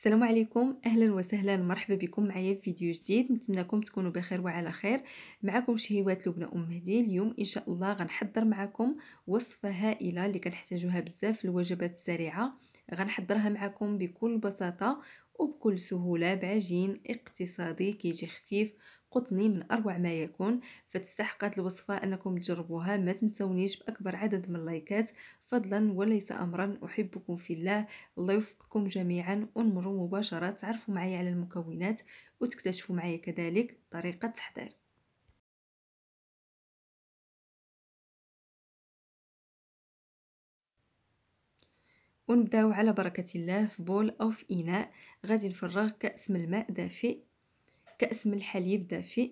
السلام عليكم اهلا وسهلا مرحبا بكم معايا في فيديو جديد نتمنىكم تكونوا بخير وعلى خير معكم شهيوات لبنى ام مهدي اليوم ان شاء الله غنحضر معكم وصفه هائله اللي كنحتاجوها بزاف في الوجبات السريعه غنحضرها معكم بكل بساطه وبكل سهوله بعجين اقتصادي كيجي خفيف قطني من أروع ما يكون فتستحقت الوصفة أنكم تجربوها ما تنسونيش بأكبر عدد من اللايكات فضلا وليس أمرا أحبكم في الله الله يوفقكم جميعا ونمروا مباشرة تعرفوا معي على المكونات وتكتشفوا معي كذلك طريقة التحضير ونبداو على بركة الله في بول أو في إناء غادي نفرغ كأس من الماء دافئ كأس من الحليب دافئ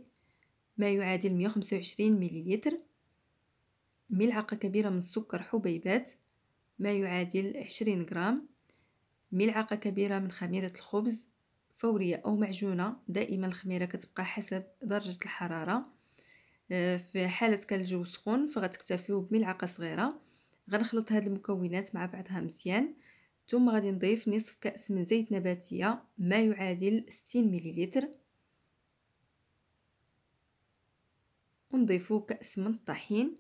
ما يعادل 125 مليلتر ملعقة كبيرة من السكر حبيبات ما يعادل 20 غرام ملعقة كبيرة من خميرة الخبز فورية أو معجونة دائما الخميرة كتبقى حسب درجة الحرارة آه، في حالة كان الجو سخون فغتكتفيو بملعقة صغيرة غنخلط هاد المكونات مع بعضها مزيان ثم غادي نضيف نصف كأس من زيت نباتية ما يعادل 60 مليلتر ونضيفو كأس من الطحين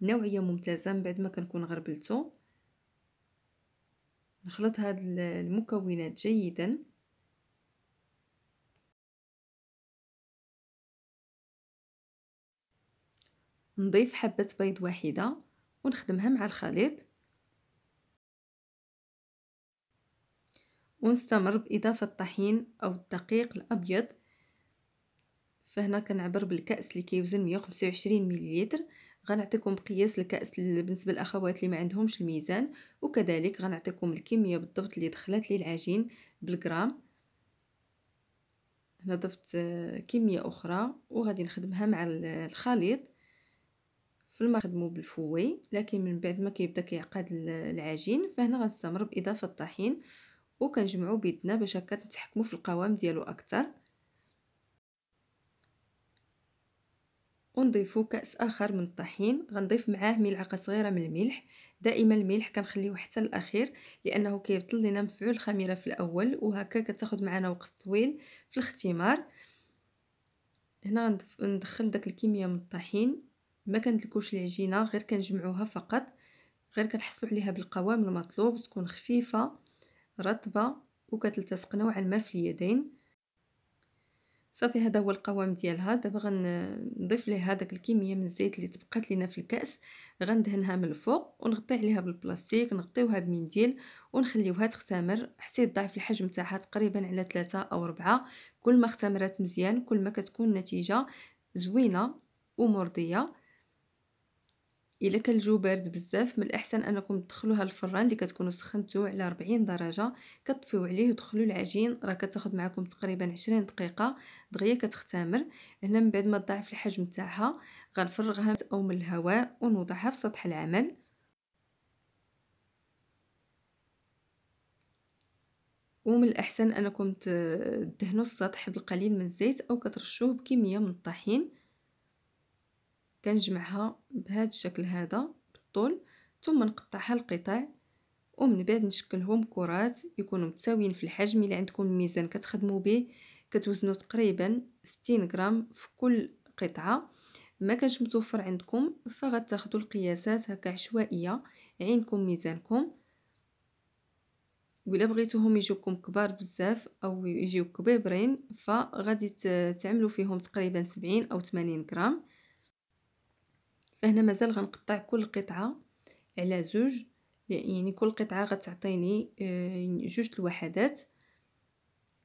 نوعية ممتازة من بعد ما كنكون غربلته نخلط هاد المكونات جيدا نضيف حبة بيض واحدة ونخدمها مع الخليط ونستمر بإضافة الطحين أو الدقيق الأبيض فهنا كنعبر بالكأس اللي كيوزن 125 مليلتر غنعطيكم قياس الكأس بالنسبة للأخوات اللي ما عندهمش الميزان وكذلك غنعطيكم الكمية بالضبط اللي دخلت لي العجين بالجرام هنا ضفت آه، كمية أخرى وغادي نخدمها مع الخليط في الماء نخدمو بالفوي لكن من بعد ما كيبدا كيعقد العجين فهنا غنستمر بإضافة الطحين وكنجمعوا بيدنا باش هكا نتحكمو في القوام ديالو أكثر ونضيف كأس آخر من الطحين غنضيف معاه ملعقة صغيرة من الملح دائما الملح كنخليوه حتى الاخير لانه كيبطل لينا مفعول الخميره في الاول وهكا كتاخد معنا وقت طويل في الاختمار هنا ندخل داك الكميه من الطحين ما كندلكوش العجينه غير كنجمعوها فقط غير كنحصلوا عليها بالقوام المطلوب تكون خفيفه رطبه وكتلتصق نوعا ما في اليدين صافي هذا هو القوام ديالها دابا غنضيف ليه هذاك الكميه من الزيت اللي تبقات لينا في الكاس غندهنها من الفوق ونغطي عليها بالبلاستيك نغطيوها بمنديل ونخليوها تختمر حتى يضاعف الحجم تاعها تقريبا على ثلاثة او ربعة كل ما اختمرت مزيان كل ما كتكون النتيجه زوينه ومرضيه الا كان الجو بارد بزاف من الاحسن انكم تدخلوها الفران اللي كتكونوا سخنتوه على 40 درجه كطفيو عليه ودخلوا العجين راه كتاخذ معكم تقريبا 20 دقيقه دغيا كتختمر هنا من بعد ما تضاعف الحجم تاعها غنفرغها او من الهواء ونوضعها في سطح العمل ومن الاحسن انكم تدهنوا السطح بالقليل من الزيت او كترشوه بكميه من الطحين كنجمعها بهذا الشكل هذا بالطول ثم نقطعها لقطع ومن بعد نشكلهم كرات يكونوا متساويين في الحجم اللي عندكم الميزان كتخدموا به كتوزنوا تقريبا 60 غرام في كل قطعه ما كانش متوفر عندكم فغتاخذوا القياسات هكا عشوائيه عينكم ميزانكم ولا بغيتوهم يجوكم كبار بزاف او يجيو كبيبرين فغادي تعملوا فيهم تقريبا 70 او 80 غرام فهنا مازال غنقطع كل قطعه على زوج يعني كل قطعه غتعطيني آه، جوج الوحدات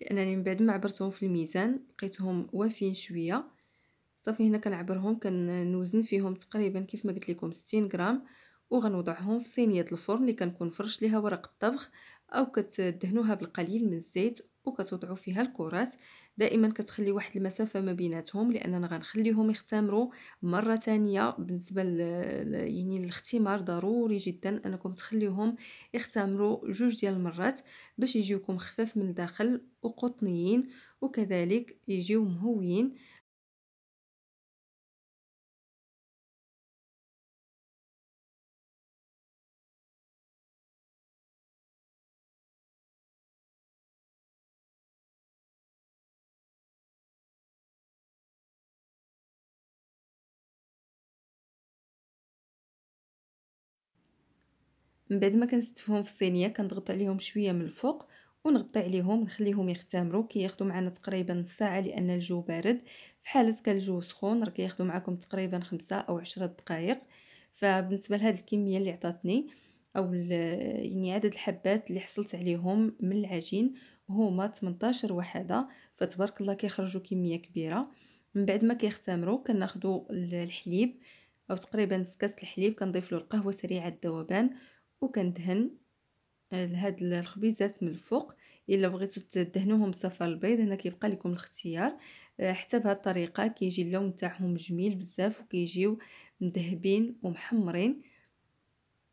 لانني من بعد ما عبرتهم في الميزان لقيتهم وافين شويه صافي هنا كنعبرهم كنوزن فيهم تقريبا كيف ما قلت لكم 60 غرام وغنوضعهم في صينيه الفرن اللي كنكون فرش ليها ورق الطبخ او كتدهنوها بالقليل من الزيت وكتوضعوا فيها الكرات دائما كتخلي واحد المسافه ما بيناتهم لاننا غنخليهم يختمروا مره ثانيه بالنسبه يعني الاختمار ضروري جدا انكم تخليهم يختمروا جوج ديال المرات باش يجيوكم خفاف من الداخل وقطنيين وكذلك يجيو مهويين من بعد ما كنستفهم في الصينيه كنضغط عليهم شويه من الفوق ونغطي عليهم نخليهم يختمروا كياخذوا معنا تقريبا نص ساعه لان الجو بارد في حاله كان الجو سخون راه كياخذوا معكم تقريبا خمسة او عشرة دقائق فبالنسبه لهاد الكميه اللي عطاتني او يعني عدد الحبات اللي حصلت عليهم من العجين هما 18 وحده فتبارك الله كيخرجوا كميه كبيره من بعد ما كيختمروا كناخذوا الحليب او تقريبا كاس الحليب كنضيف له القهوه سريعه الذوبان وكندهن آه، هاد الخبيزات من الفوق الا بغيتو تدهنوهم بصفر البيض هنا كيبقى لكم الاختيار آه، حتى بهاد الطريقه كيجي اللون تاعهم جميل بزاف وكيجيو مذهبين ومحمرين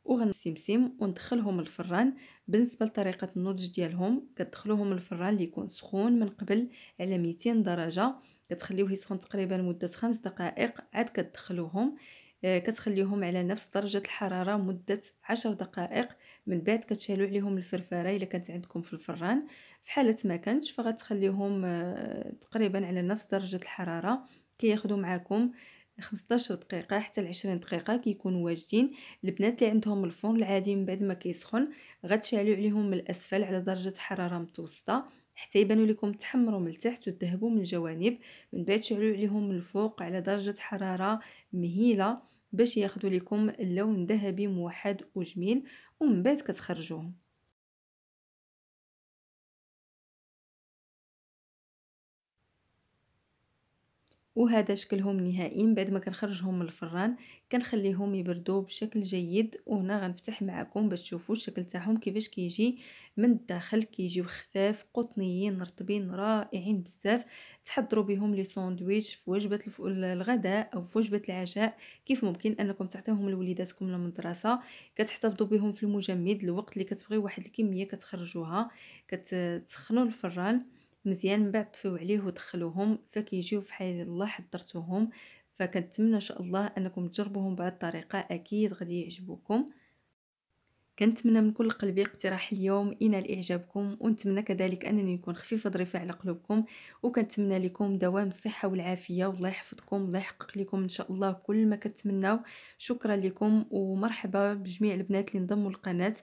وغنسمسم وندخلهم الفران بالنسبه لطريقه النضج ديالهم كتدخلوهم الفران اللي يكون سخون من قبل على 200 درجه كتخليوه يسخن تقريبا مده خمس دقائق عاد كتدخلوهم آه، كتخليهم على نفس درجة الحرارة مدة عشر دقائق من بعد كتشالو عليهم الفرفارة إلا كانت عندكم في الفران في حالة ما كانتش فغتخليهم آه، تقريبا على نفس درجة الحرارة كياخدوا معاكم 15 دقيقة حتى 20 دقيقة كيكونوا واجدين البنات اللي عندهم الفرن العادي من بعد ما كيسخن غتشعلوا عليهم من الأسفل على درجة حرارة متوسطة حتى يبانوا لكم تحمروا من التحت وتذهبوا من الجوانب من بعد شعلوا عليهم من الفوق على درجة حرارة مهيلة باش ياخذوا لكم اللون ذهبي موحد وجميل ومن بعد كتخرجوهم وهذا شكلهم نهائي من بعد ما كنخرجهم من الفران كنخليهم يبردوا بشكل جيد وهنا غنفتح معكم باش تشوفوا الشكل تاعهم كيفاش كيجي من الداخل كيجيو خفاف قطنيين رطبين رائعين بزاف تحضروا بهم لي ساندويتش في وجبه الغداء او في وجبه العشاء كيف ممكن انكم تعطيوهم لوليداتكم للمدرسه كتحتفظوا بهم في المجمد الوقت اللي كتبغيو واحد الكميه كتخرجوها كتسخنوا الفران مزيان من بعد طفيو عليه ودخلوهم فكيجيو فحال الله حضرتوهم فكنتمنى ان شاء الله انكم تجربوهم بهذه الطريقه اكيد غادي يعجبوكم كنتمنى من كل قلبي اقتراح اليوم ينال اعجابكم ونتمنى كذلك انني نكون خفيفه ظريفه على قلوبكم وكنتمنى لكم دوام الصحه والعافيه والله يحفظكم الله يحقق لكم ان شاء الله كل ما كتمناو شكرا لكم ومرحبا بجميع البنات اللي انضموا للقناه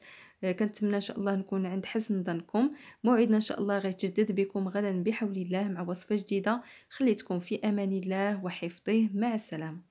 آه، كنتمنى ان شاء الله نكون عند حسن ظنكم موعدنا ان شاء الله غيتجدد بكم غدا بحول الله مع وصفه جديده خليتكم في امان الله وحفظه مع السلامه